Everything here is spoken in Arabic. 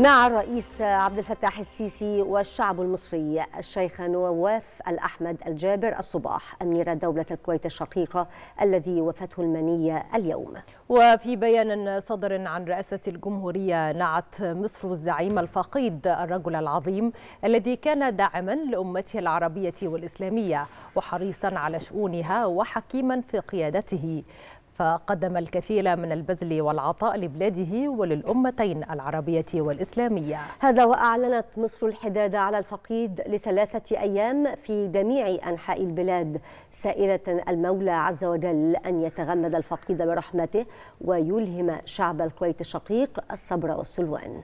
مع الرئيس عبد الفتاح السيسي والشعب المصري الشيخ نواف الأحمد الجابر الصباح أمير دولة الكويت الشقيقة الذي وفته المنية اليوم وفي بيان صدر عن رئاسة الجمهورية نعت مصر الزعيم الفقيد الرجل العظيم الذي كان داعما لأمته العربية والإسلامية وحريصا على شؤونها وحكيما في قيادته فقدم الكثير من البذل والعطاء لبلاده وللأمتين العربية والإسلامية هذا وأعلنت مصر الحداد على الفقيد لثلاثة أيام في جميع أنحاء البلاد سائلة المولى عز وجل أن يتغمد الفقيد برحمته ويلهم شعب الكويت الشقيق الصبر والسلوان